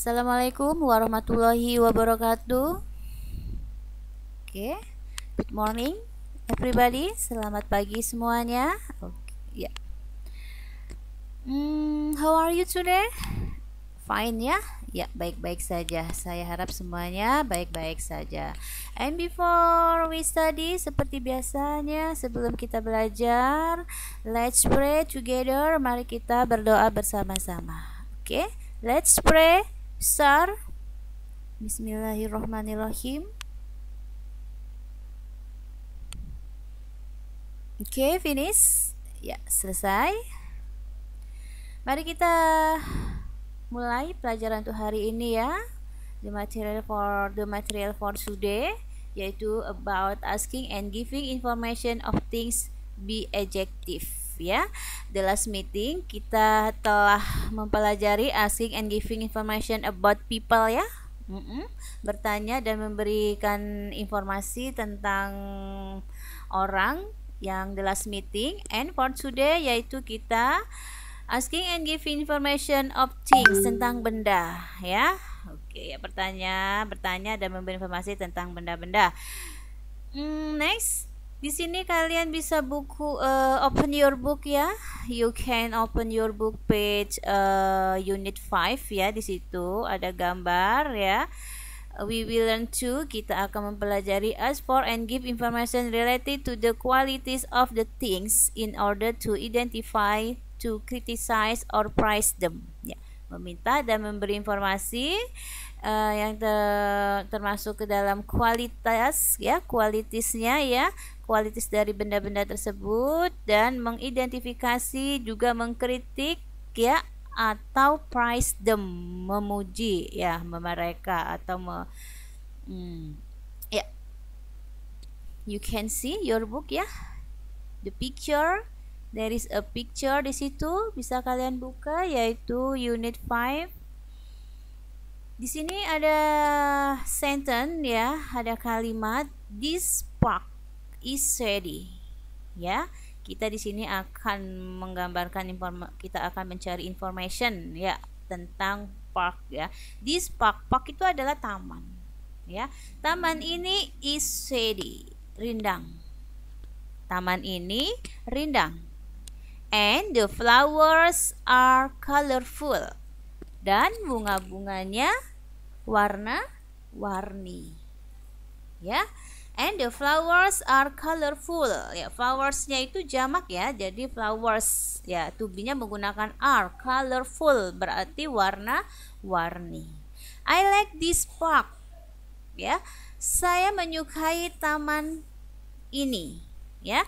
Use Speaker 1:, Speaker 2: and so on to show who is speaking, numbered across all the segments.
Speaker 1: Assalamualaikum warahmatullahi wabarakatuh. Oke, okay. good morning everybody. Selamat pagi semuanya. Oke, okay. Ya. yeah. Hmm, how are you today? Fine ya? Ya, yeah, baik-baik saja. Saya harap semuanya baik-baik saja. And before we study seperti biasanya sebelum kita belajar, let's pray together. Mari kita berdoa bersama-sama. Oke, okay? let's pray besar Bismillahirrahmanirrahim Oke okay, finish Ya selesai Mari kita mulai pelajaran untuk hari ini ya The material for the material for today yaitu about asking and giving information of things be adjective ya. The last meeting kita telah mempelajari asking and giving information about people ya. Mm -mm. Bertanya dan memberikan informasi tentang orang yang the last meeting and for today yaitu kita asking and giving information of things tentang benda ya. Oke, ya bertanya, bertanya dan memberi informasi tentang benda-benda. Mm, next di sini kalian bisa buku uh, open your book ya. You can open your book page uh, unit 5 ya di situ ada gambar ya. We will learn to kita akan mempelajari as for and give information related to the qualities of the things in order to identify, to criticize or price them. Ya, meminta dan memberi informasi uh, yang ter termasuk ke dalam kualitas ya kualitasnya ya kualitas dari benda-benda tersebut dan mengidentifikasi juga mengkritik ya atau price them memuji ya mereka atau me, hmm, ya you can see your book ya the picture there is a picture di situ bisa kalian buka yaitu unit 5 di sini ada sentence ya ada kalimat this park is Ya, kita di sini akan menggambarkan informa kita akan mencari information ya tentang park ya. This park, park itu adalah taman. Ya, taman ini is rindang. Taman ini rindang. And the flowers are colorful. Dan bunga-bunganya warna-warni. Ya and the flowers are colorful ya flowersnya itu jamak ya jadi flowers ya tubinya menggunakan are colorful berarti warna warni I like this park ya saya menyukai taman ini ya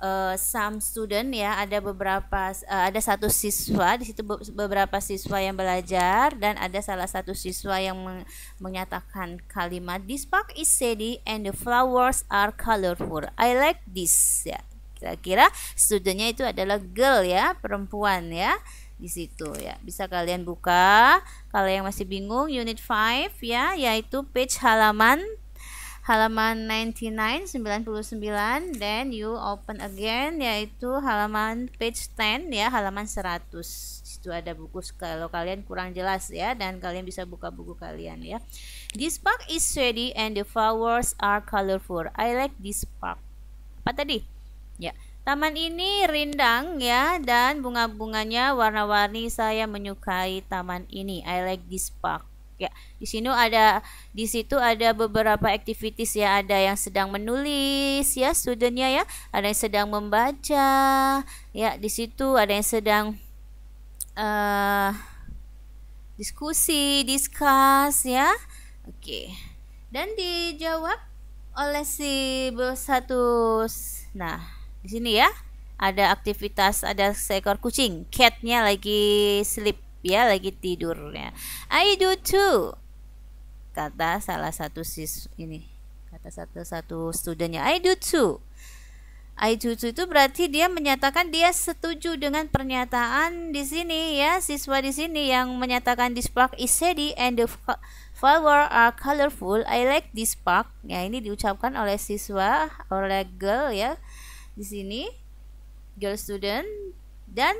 Speaker 1: uh, some student ya ada beberapa uh, ada satu siswa di situ beberapa siswa yang belajar dan ada salah satu siswa yang meng menyatakan kalimat this park is shady and the flowers are colorful I like this ya kira-kira studentnya itu adalah girl ya perempuan ya di situ ya bisa kalian buka kalau yang masih bingung unit 5 ya yaitu page halaman halaman 99 99 then you open again yaitu halaman page 10 ya halaman 100 itu ada buku kalau kalian kurang jelas ya dan kalian bisa buka buku kalian ya this park is shady and the flowers are colorful I like this park apa tadi ya Taman ini rindang ya dan bunga-bunganya warna-warni. Saya menyukai taman ini. I like this park ya. Di sini ada di situ ada beberapa activities ya, ada yang sedang menulis ya studentnya ya, ada yang sedang membaca ya, di situ ada yang sedang uh, diskusi, discuss ya. Oke. Dan dijawab oleh si satu nah di sini ya ada aktivitas ada seekor kucing catnya lagi sleep ya lagi tidurnya. I do too. Kata salah satu sis ini, kata satu satu studentnya. I do too. I do too itu berarti dia menyatakan dia setuju dengan pernyataan di sini ya siswa di sini yang menyatakan this park is shady and the flowers are colorful. I like this park. Ya ini diucapkan oleh siswa oleh girl ya di sini girl student dan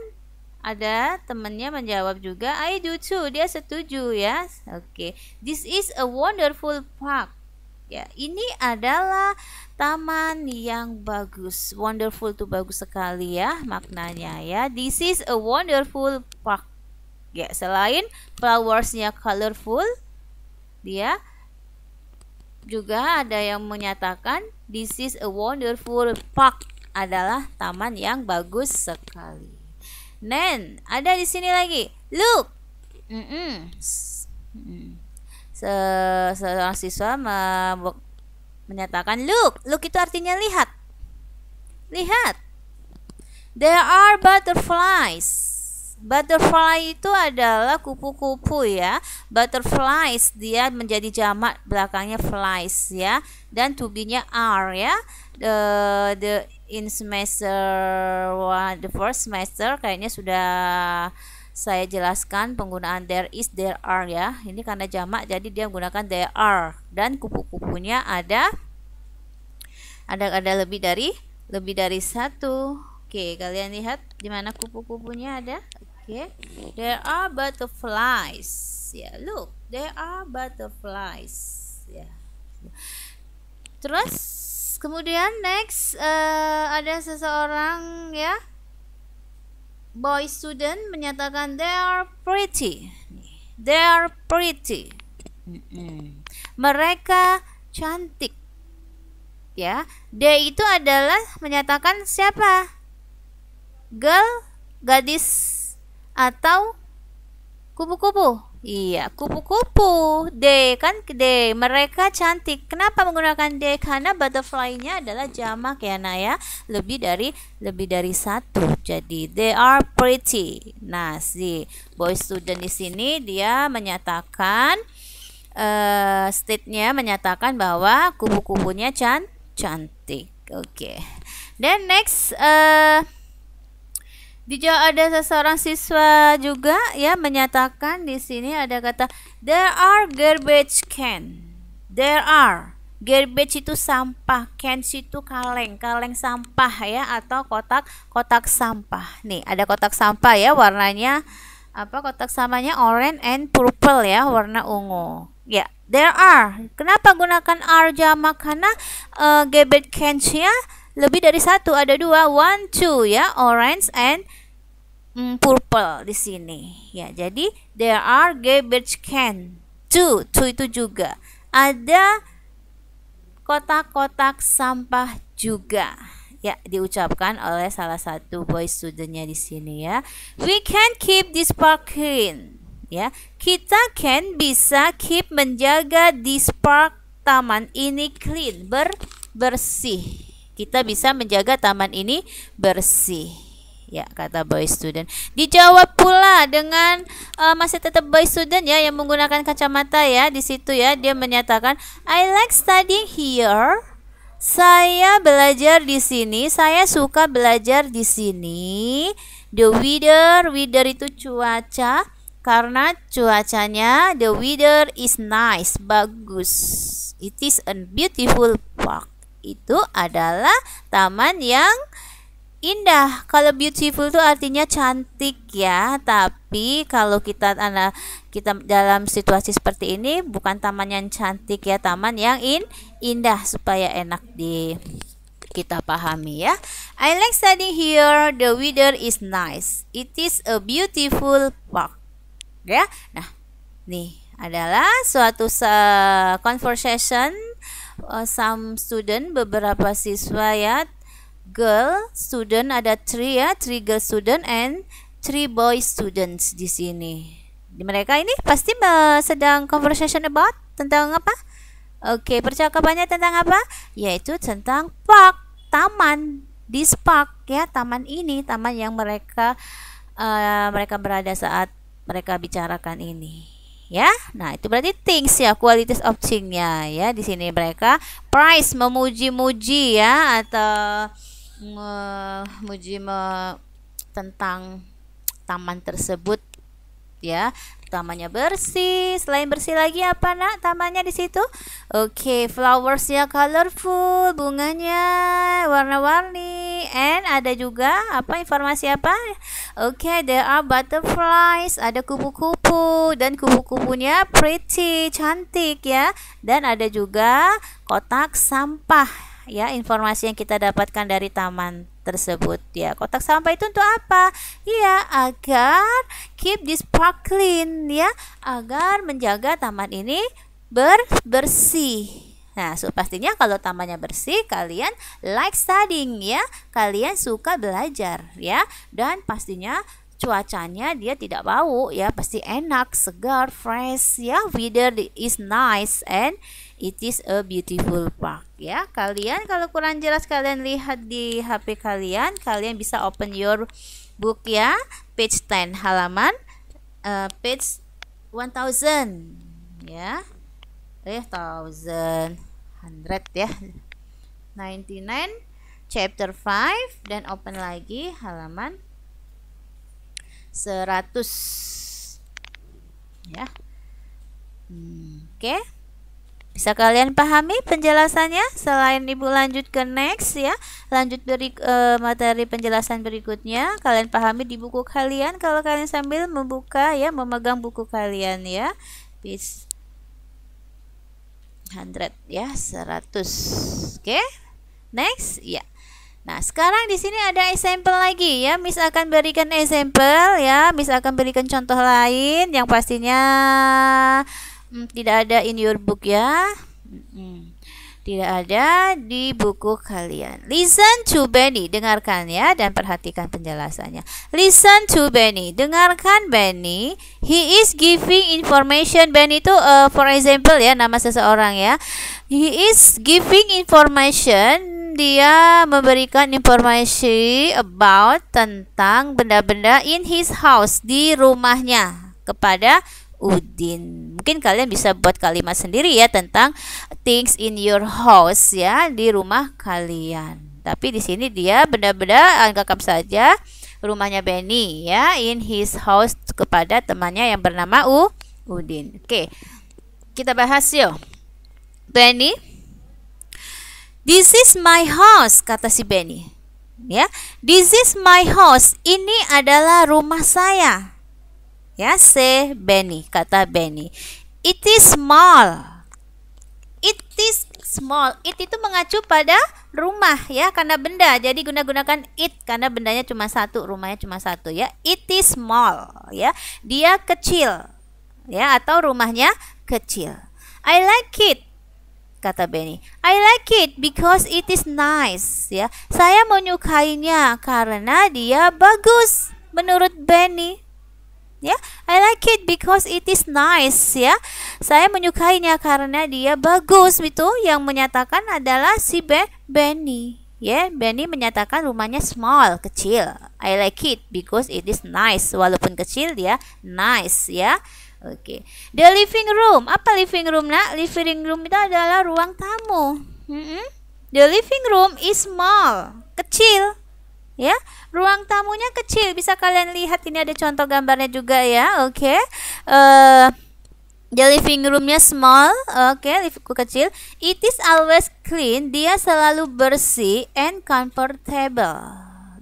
Speaker 1: ada temannya menjawab juga, I do too. Dia setuju ya. Oke, okay. this is a wonderful park. Ya, ini adalah taman yang bagus. Wonderful tuh bagus sekali ya maknanya ya. This is a wonderful park. Ya, selain flowersnya colorful, dia juga ada yang menyatakan this is a wonderful park adalah taman yang bagus sekali. Nen ada di sini lagi. Look. Mm -mm. Se seorang siswa menyatakan look. Look itu artinya lihat. Lihat. There are butterflies. Butterfly itu adalah kupu-kupu ya. Butterflies dia menjadi jamak belakangnya flies ya dan tubinya are ya. The the in semester one, the first semester kayaknya sudah saya jelaskan penggunaan there is there are ya ini karena jamak jadi dia menggunakan there are dan kupu-kupunya ada ada ada lebih dari lebih dari satu oke kalian lihat di mana kupu-kupunya ada oke there are butterflies ya yeah, look there are butterflies ya yeah. terus kemudian next uh, ada seseorang ya boy student menyatakan they are pretty they are pretty mereka cantik ya they itu adalah menyatakan siapa girl gadis atau kupu-kupu Iya, kupu-kupu. D kan D. Mereka cantik. Kenapa menggunakan D? Karena butterfly-nya adalah jamak ya, Nah ya. Lebih dari lebih dari satu. Jadi they are pretty. Nah, si boy student di sini dia menyatakan uh, state-nya menyatakan bahwa kupu-kupunya can cantik. Oke. Okay. Then next uh, juga ada seseorang siswa juga ya menyatakan di sini ada kata there are garbage can. There are garbage itu sampah, can itu kaleng, kaleng sampah ya atau kotak kotak sampah. Nih, ada kotak sampah ya warnanya apa kotak samanya orange and purple ya, warna ungu. Ya, yeah, there are. Kenapa gunakan are jamak karena uh, garbage cans ya lebih dari satu, ada dua, one, two ya, orange and mm, purple di sini ya jadi there are garbage can two two itu juga ada kotak-kotak sampah juga ya diucapkan oleh salah satu boy studentnya di sini ya we can keep this park clean ya kita can bisa keep menjaga this park taman ini clean ber bersih kita bisa menjaga taman ini bersih ya kata boy student dijawab pula dengan uh, masih tetap boy student ya yang menggunakan kacamata ya di situ ya dia menyatakan I like studying here saya belajar di sini, saya suka belajar di sini. The weather, weather itu cuaca karena cuacanya the weather is nice, bagus. It is a beautiful park. Itu adalah taman yang indah. Kalau beautiful itu artinya cantik ya, tapi kalau kita anak kita dalam situasi seperti ini bukan taman yang cantik ya, taman yang in indah supaya enak di kita pahami ya. I like studying here. The weather is nice. It is a beautiful park. Ya. Nah, nih adalah suatu conversation uh, some student beberapa siswa ya girl student ada three ya three girl student and three boy students di sini di mereka ini pasti sedang conversation about tentang apa oke percakapannya tentang apa yaitu tentang park taman di park ya taman ini taman yang mereka uh, mereka berada saat mereka bicarakan ini ya. Nah, itu berarti things ya, qualities of thingnya ya. Di sini mereka price memuji-muji ya atau memuji me, tentang taman tersebut ya tamannya bersih selain bersih lagi apa nak tamannya di situ oke okay, flowersnya colorful bunganya warna-warni and ada juga apa informasi apa oke okay, there are butterflies ada kupu-kupu dan kupu-kupunya pretty cantik ya dan ada juga kotak sampah ya informasi yang kita dapatkan dari taman tersebut ya kotak sampah itu untuk apa ya agar keep this park clean ya agar menjaga taman ini ber bersih Nah, so pastinya kalau tamannya bersih, kalian like studying ya. Kalian suka belajar ya. Dan pastinya cuacanya dia tidak bau ya, pasti enak, segar, fresh ya. Weather is nice and It is a beautiful park ya. Kalian kalau kurang jelas kalian lihat di HP kalian, kalian bisa open your book ya, page 10 halaman uh, page 1000 ya. Eh 1000 100 ya. 99 chapter 5 dan open lagi halaman 100 ya. Hmm, oke. Okay. Bisa kalian pahami penjelasannya? Selain Ibu lanjut ke next ya, lanjut beri e, materi penjelasan berikutnya. Kalian pahami di buku kalian kalau kalian sambil membuka ya, memegang buku kalian ya. Bis 100 ya, 100. Oke. Okay? Next, ya. Yeah. Nah, sekarang di sini ada example lagi ya. Miss akan berikan example ya. Miss akan berikan contoh lain yang pastinya Hmm, tidak ada in your book ya. Hmm, tidak ada di buku kalian. Listen to Benny, dengarkan ya dan perhatikan penjelasannya. Listen to Benny, dengarkan Benny. He is giving information. Benny itu uh, for example ya nama seseorang ya. He is giving information dia memberikan informasi about tentang benda-benda in his house di rumahnya kepada Udin. Mungkin kalian bisa buat kalimat sendiri ya tentang things in your house ya di rumah kalian. Tapi di sini dia benda-benda anggap saja rumahnya Benny ya in his house kepada temannya yang bernama U Udin. Oke. Kita bahas yuk. Benny This is my house kata si Benny. Ya. This is my house. Ini adalah rumah saya. Ya, say Benny, kata Benny. It is small. It is small. It itu mengacu pada rumah ya, karena benda. Jadi guna-gunakan it karena bendanya cuma satu, rumahnya cuma satu ya. It is small ya. Dia kecil. Ya, atau rumahnya kecil. I like it kata Benny. I like it because it is nice ya. Saya menyukainya karena dia bagus menurut Benny ya. I like it because it is nice ya. Saya menyukainya karena dia bagus Itu Yang menyatakan adalah si ben Benny. Ya, yeah, Benny menyatakan rumahnya small, kecil. I like it because it is nice. Walaupun kecil dia nice ya. Oke. Okay. The living room. Apa living room, Nak? Living room itu adalah ruang tamu. Mm -hmm. The living room is small, kecil ya. Ruang tamunya kecil, bisa kalian lihat ini ada contoh gambarnya juga ya. Oke. Okay. Uh, eh, The living roomnya small, oke, okay, livingku kecil. It is always clean, dia selalu bersih and comfortable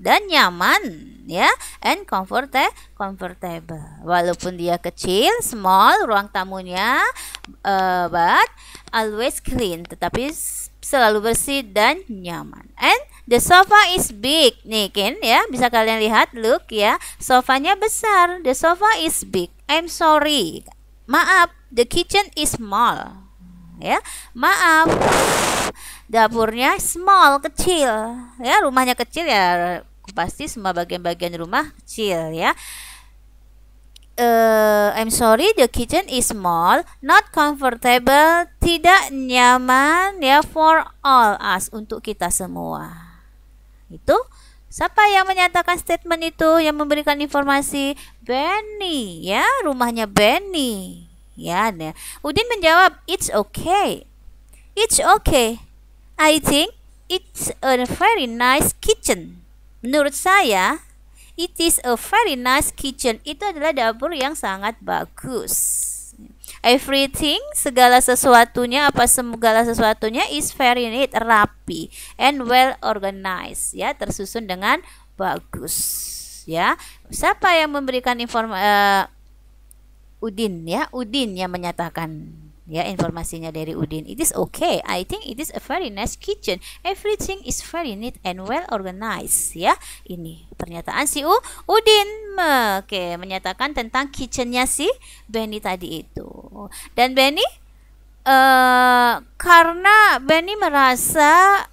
Speaker 1: dan nyaman ya and comfortable comfortable walaupun dia kecil small ruang tamunya uh, but always clean tetapi selalu bersih dan nyaman and The sofa is big. Nih, kan ya, bisa kalian lihat look ya. Sofanya besar. The sofa is big. I'm sorry. Maaf, the kitchen is small. Ya, maaf. Dapurnya small, kecil. Ya, rumahnya kecil ya. Pasti semua bagian-bagian rumah kecil ya. Uh, I'm sorry, the kitchen is small, not comfortable, tidak nyaman ya for all us untuk kita semua. Itu siapa yang menyatakan statement itu yang memberikan informasi Benny ya rumahnya Benny ya nah. Udin menjawab it's okay it's okay I think it's a very nice kitchen menurut saya it is a very nice kitchen itu adalah dapur yang sangat bagus Everything, segala sesuatunya, apa segala sesuatunya is very neat, rapi and well organized, ya, tersusun dengan bagus, ya. Siapa yang memberikan informasi uh, eh, Udin ya, Udin yang menyatakan ya informasinya dari Udin it is okay I think it is a very nice kitchen everything is very neat and well organized ya ini pernyataan si U Udin oke okay, menyatakan tentang kitchennya si Benny tadi itu dan Benny uh, karena Benny merasa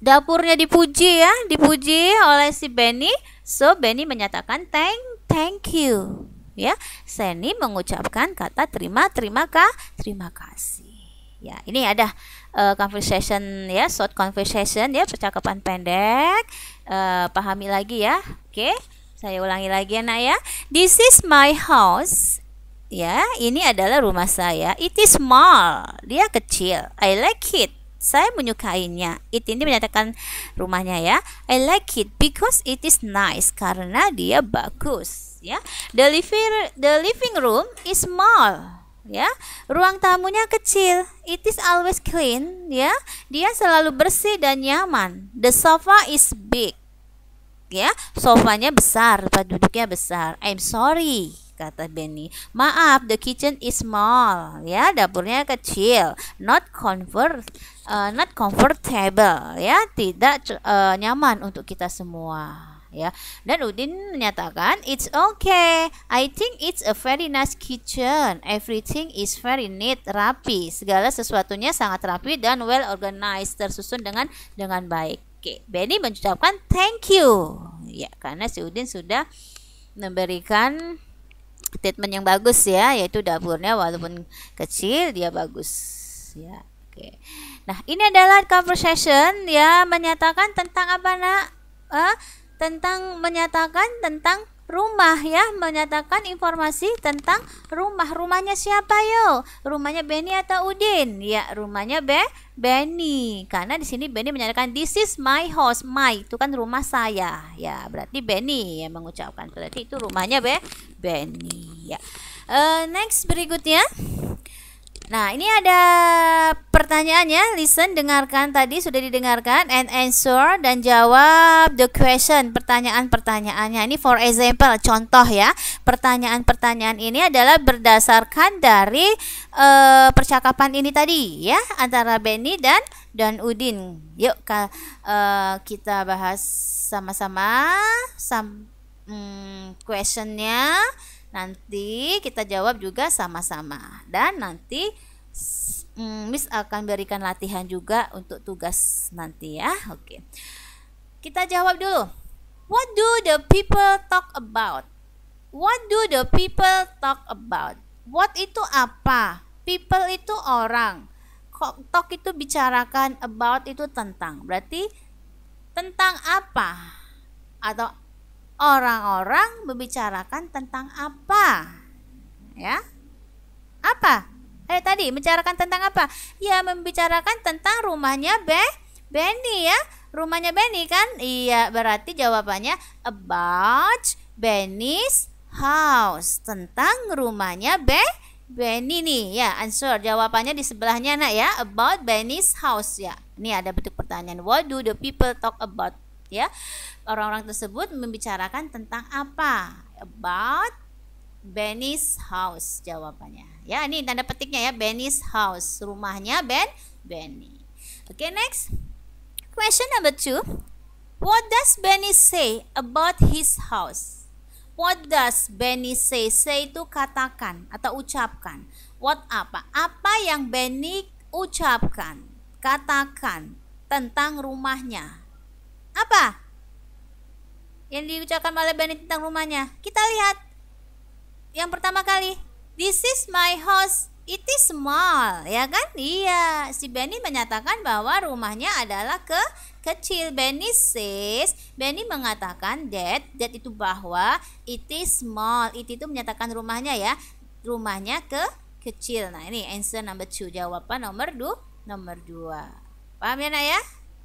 Speaker 1: dapurnya dipuji ya dipuji oleh si Benny so Benny menyatakan thank thank you ya. Seni mengucapkan kata terima terima kah terima kasih. Ya, ini ada uh, conversation ya, short conversation ya, percakapan pendek. Uh, pahami lagi ya. Oke. Saya ulangi lagi ya, Nak ya. This is my house. Ya, ini adalah rumah saya. It is small. Dia kecil. I like it saya menyukainya. It ini menyatakan rumahnya ya. I like it because it is nice. Karena dia bagus ya. The living the living room is small ya. Ruang tamunya kecil. It is always clean ya. Dia selalu bersih dan nyaman. The sofa is big ya. Sofanya besar, tempat duduknya besar. I'm sorry kata Benny. Maaf, the kitchen is small. Ya, dapurnya kecil. Not convert uh, not comfortable, ya, tidak uh, nyaman untuk kita semua ya. Dan Udin menyatakan, "It's okay. I think it's a very nice kitchen. Everything is very neat, rapi. Segala sesuatunya sangat rapi dan well organized, tersusun dengan dengan baik." Oke, Benny mengucapkan thank you. Ya, karena si Udin sudah memberikan statement yang bagus ya yaitu dapurnya walaupun kecil dia bagus ya oke nah ini adalah conversation ya menyatakan tentang apa nak eh, tentang menyatakan tentang rumah ya menyatakan informasi tentang rumah rumahnya siapa yo rumahnya Benny atau Udin ya rumahnya Be Benny karena di sini Benny menyatakan this is my house my itu kan rumah saya ya berarti Benny yang mengucapkan berarti itu rumahnya Be Benny ya uh, next berikutnya Nah, ini ada pertanyaannya. Listen, dengarkan tadi sudah didengarkan and answer dan jawab the question, pertanyaan-pertanyaannya. Ini for example, contoh ya. Pertanyaan-pertanyaan ini adalah berdasarkan dari uh, percakapan ini tadi ya antara Benny dan dan Udin. Yuk ka, uh, kita bahas sama-sama sam hmm, questionnya Nanti kita jawab juga sama-sama dan nanti mm, Miss akan berikan latihan juga untuk tugas nanti ya. Oke. Kita jawab dulu. What do the people talk about? What do the people talk about? What itu apa? People itu orang. Talk itu bicarakan, about itu tentang. Berarti tentang apa? Atau orang-orang membicarakan tentang apa? Ya. Apa? Eh tadi membicarakan tentang apa? Ya membicarakan tentang rumahnya Be Benny ya. Rumahnya Benny kan? Iya, berarti jawabannya about Benny's house. Tentang rumahnya Be Benny nih ya. Answer jawabannya di sebelahnya Nak ya. About Benny's house ya. Ini ada bentuk pertanyaan. What do the people talk about? ya. Orang-orang tersebut membicarakan tentang apa? About Benny's house jawabannya. Ya, ini tanda petiknya ya Benny's house, rumahnya Ben Benny. Oke, okay, next. Question number two. What does Benny say about his house? What does Benny say? Say itu katakan atau ucapkan. What apa? Apa yang Benny ucapkan, katakan tentang rumahnya. Apa? Yang diucapkan oleh Benny tentang rumahnya. Kita lihat. Yang pertama kali, this is my house. It is small, ya kan? Iya, si Benny menyatakan bahwa rumahnya adalah ke kecil. Benny says, Benny mengatakan that, that itu bahwa it is small. It itu menyatakan rumahnya ya, rumahnya ke kecil. Nah, ini answer number two, jawaban nomor dua. nomor dua Paham ya, Nak ya?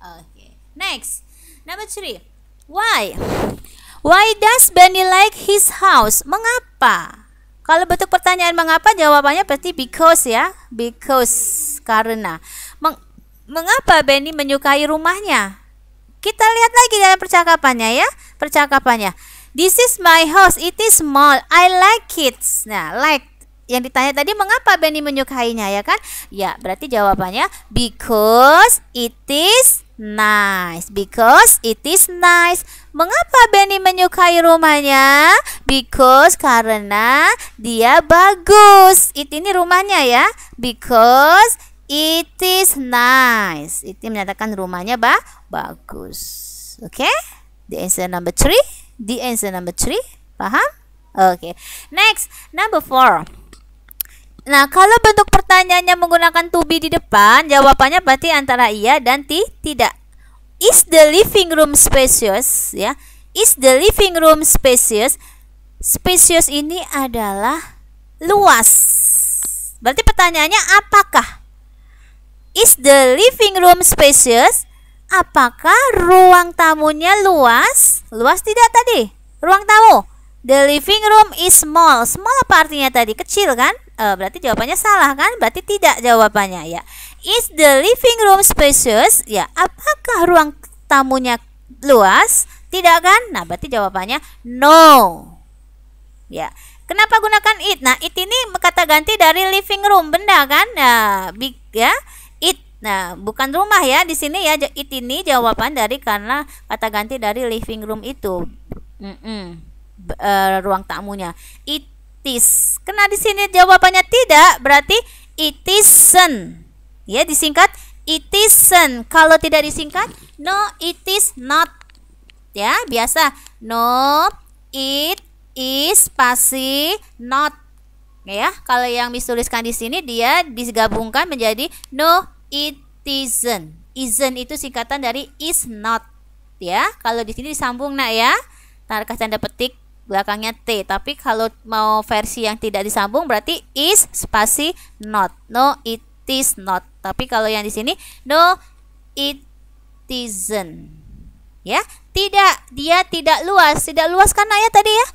Speaker 1: Oke. Okay. Next. Number three, why? Why does Benny like his house? Mengapa? Kalau bentuk pertanyaan mengapa jawabannya pasti because ya, because karena. Meng mengapa Benny menyukai rumahnya? Kita lihat lagi dalam percakapannya ya, percakapannya. This is my house, it is small, I like it. Nah, like yang ditanya tadi mengapa Benny menyukainya ya kan? Ya, berarti jawabannya because it is nice because it is nice. Mengapa Benny menyukai rumahnya? Because karena dia bagus. It ini rumahnya ya. Because it is nice. It menyatakan rumahnya bah bagus. Oke? Okay? The answer number three. The answer number three. Paham? Oke. Okay. Next, number four. Nah, kalau bentuk pertanyaannya menggunakan to be di depan, jawabannya berarti antara iya dan ti tidak. Is the living room spacious? Ya, is the living room spacious? Spacious ini adalah luas. Berarti pertanyaannya apakah? Is the living room spacious? Apakah ruang tamunya luas? Luas tidak tadi? Ruang tamu. The living room is small. Small apa artinya tadi? Kecil kan? E, berarti jawabannya salah kan? Berarti tidak jawabannya ya. Is the living room spacious? Ya, apakah ruang tamunya luas? Tidak kan? Nah, berarti jawabannya no. Ya. Kenapa gunakan it? Nah, it ini kata ganti dari living room, benda kan? Nah, big ya. It. Nah, bukan rumah ya di sini ya. It ini jawaban dari karena kata ganti dari living room itu. Mm -mm uh, ruang tamunya. It is. kena di sini jawabannya tidak, berarti it isn't. Ya, disingkat it isn't. Kalau tidak disingkat, no it is not. Ya, biasa. No it is pasti not. Ya, kalau yang dituliskan di sini dia digabungkan menjadi no it isn't. Isn't itu singkatan dari is not. Ya, kalau di sini disambung nak ya. Tarikah tanda petik belakangnya T. Tapi kalau mau versi yang tidak disambung berarti is spasi not. No it is not. Tapi kalau yang di sini no it isn't. Ya, tidak dia tidak luas. Tidak luas kan ayah tadi ya?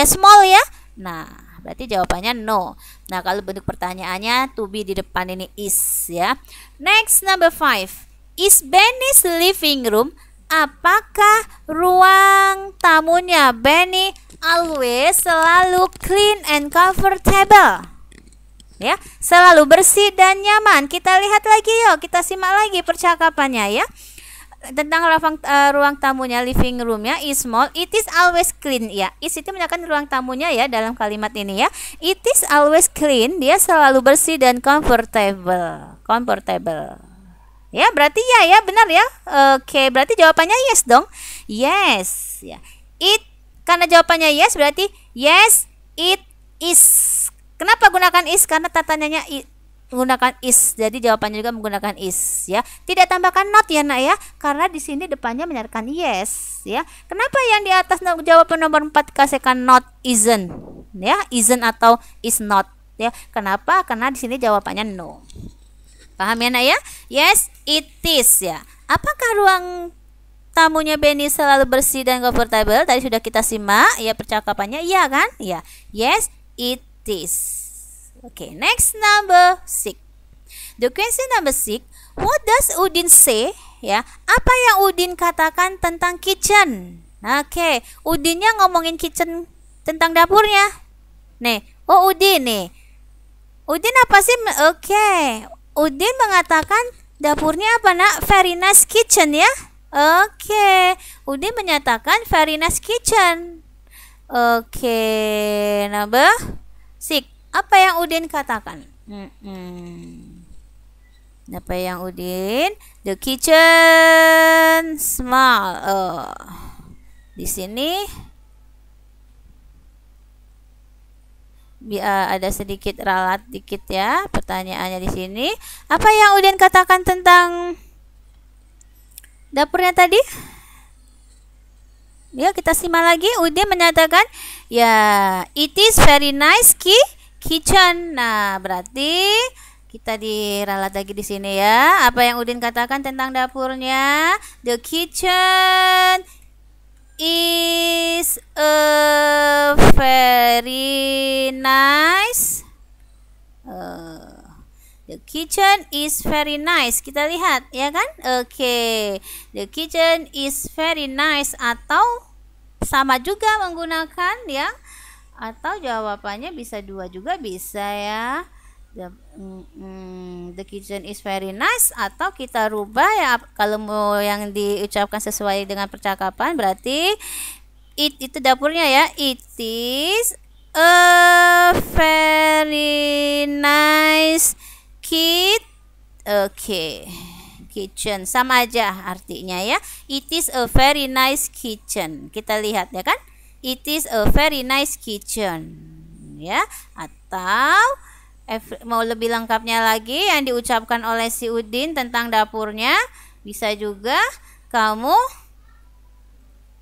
Speaker 1: Iya small ya. Nah, berarti jawabannya no. Nah, kalau bentuk pertanyaannya to be di depan ini is ya. Next number five. Is Benny's living room apakah ruang tamunya Benny always selalu clean and comfortable. Ya, selalu bersih dan nyaman. Kita lihat lagi yuk, kita simak lagi percakapannya ya. Tentang ruang, uh, ruang tamunya living roomnya is small, it is always clean ya. Is itu menyatakan ruang tamunya ya dalam kalimat ini ya. It is always clean, dia selalu bersih dan comfortable. Comfortable. Ya, berarti ya ya benar ya. Oke, berarti jawabannya yes dong. Yes ya. It karena jawabannya yes berarti yes it is. Kenapa gunakan is? Karena tatanya menggunakan is. Jadi jawabannya juga menggunakan is ya. Tidak tambahkan not ya Nak ya, karena di sini depannya menyatakan yes ya. Kenapa yang di atas no jawaban nomor 4 kasihkan not isn't ya, isn't atau is not ya. Kenapa? Karena di sini jawabannya no. Paham ya Nak ya? Yes, it is ya. Apakah ruang tamunya Benny selalu bersih dan comfortable. Tadi sudah kita simak ya percakapannya, iya kan? Ya, yes, it is. Oke, okay, next number six. The question number six. What does Udin say? Ya, apa yang Udin katakan tentang kitchen? Oke, okay, Udinnya ngomongin kitchen tentang dapurnya. Nih, oh Udin nih. Udin apa sih? Oke, okay. Udin mengatakan dapurnya apa nak? Very nice kitchen ya. Oke, Udin menyatakan very nice Kitchen. Oke, nambah sik. Apa yang Udin katakan? Hmm. Apa yang Udin? The kitchen small. Oh. Di sini Biar eh, ada sedikit ralat dikit ya pertanyaannya di sini. Apa yang Udin katakan tentang dapurnya tadi? Ya, kita simak lagi. Udin menyatakan, ya, it is very nice ki kitchen. Nah, berarti kita diralat lagi di sini ya. Apa yang Udin katakan tentang dapurnya? The kitchen is a very nice uh, The kitchen is very nice. Kita lihat, ya kan? Oke. Okay. The kitchen is very nice atau sama juga menggunakan ya atau jawabannya bisa dua juga bisa ya. The, mm, mm, the kitchen is very nice atau kita rubah ya kalau mau yang diucapkan sesuai dengan percakapan berarti it itu dapurnya ya. It is a very nice Kit, oke, okay. kitchen sama aja artinya ya. It is a very nice kitchen. Kita lihat ya kan? It is a very nice kitchen, ya. Atau eh, mau lebih lengkapnya lagi yang diucapkan oleh si Udin tentang dapurnya bisa juga kamu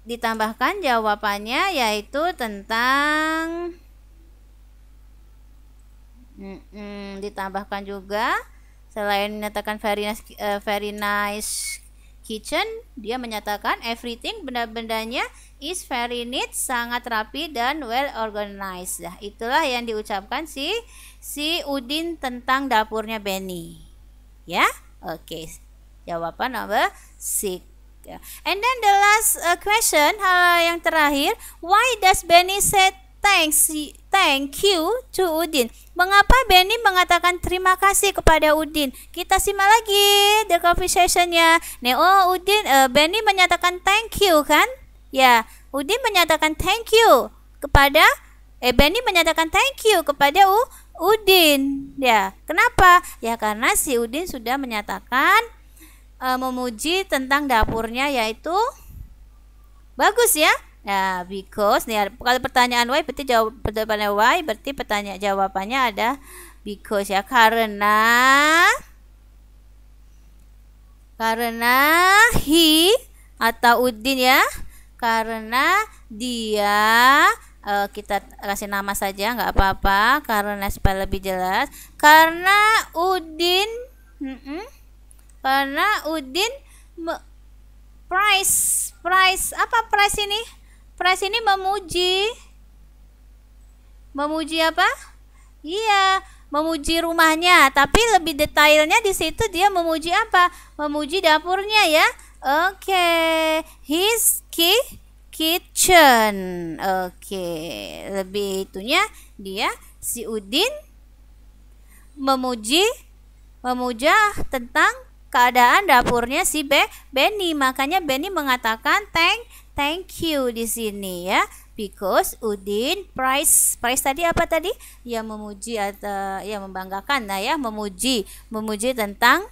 Speaker 1: ditambahkan jawabannya yaitu tentang Mm -mm, ditambahkan juga selain menyatakan very nice, uh, very nice kitchen, dia menyatakan everything benda-bendanya is very neat, sangat rapi dan well organized. Nah, itulah yang diucapkan si si Udin tentang dapurnya Benny. Ya? Oke. Okay. Jawaban nomor six And then the last uh, question, hal yang terakhir, why does Benny said thanks, thank you to Udin. Mengapa Benny mengatakan terima kasih kepada Udin? Kita simak lagi the conversationnya. Nih, oh Udin, uh, Benny menyatakan thank you kan? Ya, Udin menyatakan thank you kepada, eh Benny menyatakan thank you kepada U, Udin. Ya, kenapa? Ya karena si Udin sudah menyatakan uh, memuji tentang dapurnya yaitu bagus ya Nah, because nih kalau pertanyaan why berarti jawab why berarti pertanyaan jawabannya ada because ya karena karena he atau Udin ya karena dia uh, kita kasih nama saja nggak apa-apa karena supaya lebih jelas karena Udin mm -mm, karena Udin price price apa price ini Pres ini memuji memuji apa? Iya, memuji rumahnya, tapi lebih detailnya di situ dia memuji apa? Memuji dapurnya ya. Oke, okay. his ki kitchen. Oke, okay. lebih itunya dia si Udin memuji memuja tentang keadaan dapurnya si Be Benny. Makanya Benny mengatakan thank thank you di sini ya because Udin price price tadi apa tadi ya memuji atau eh, ya membanggakan nah ya memuji memuji tentang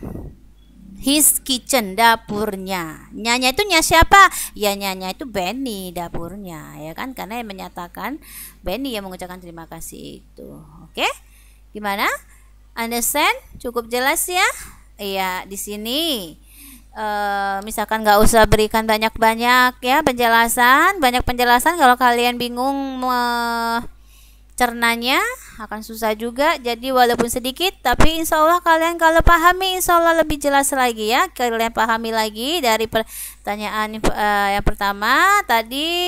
Speaker 1: his kitchen dapurnya nyanya itu nya siapa ya nyanya itu Benny dapurnya ya kan karena yang menyatakan Benny yang mengucapkan terima kasih itu oke okay? gimana understand cukup jelas ya iya di sini Uh, misalkan nggak usah berikan banyak-banyak ya penjelasan banyak penjelasan kalau kalian bingung mencernanya akan susah juga jadi walaupun sedikit tapi insya Allah kalian kalau pahami insya Allah lebih jelas lagi ya kalian pahami lagi dari pertanyaan uh, yang pertama tadi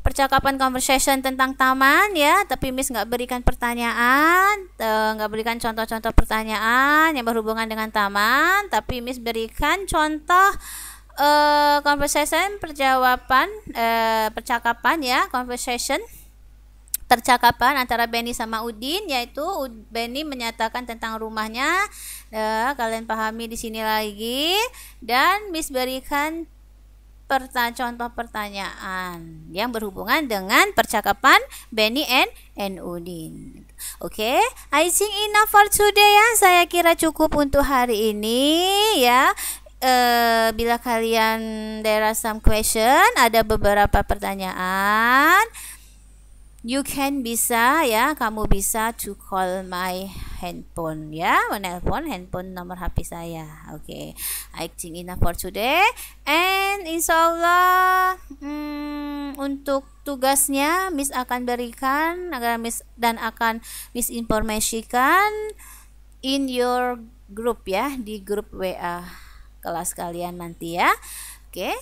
Speaker 1: percakapan conversation tentang taman ya tapi Miss nggak berikan pertanyaan eh, nggak uh, berikan contoh-contoh pertanyaan yang berhubungan dengan taman tapi Miss berikan contoh uh, conversation perjawaban uh, percakapan ya conversation tercakapan antara Benny sama Udin yaitu Benny menyatakan tentang rumahnya. kalian pahami di sini lagi dan Miss berikan Pertanyaan contoh pertanyaan yang berhubungan dengan percakapan Benny and, and Udin. Oke, okay? I think enough for today ya. Saya kira cukup untuk hari ini ya. Uh, bila kalian there are some question, ada beberapa pertanyaan. You can bisa ya, kamu bisa to call my handphone ya, menelpon handphone nomor HP saya. Oke, okay. I think enough for today. And insyaallah hmm, untuk tugasnya Miss akan berikan agar Miss dan akan Miss informasikan in your group ya di grup WA kelas kalian nanti ya. Oke. Okay.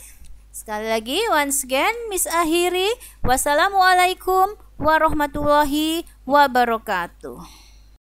Speaker 1: Sekali lagi, once again, Miss akhiri. Wassalamualaikum warahmatullahi wabarakatuh.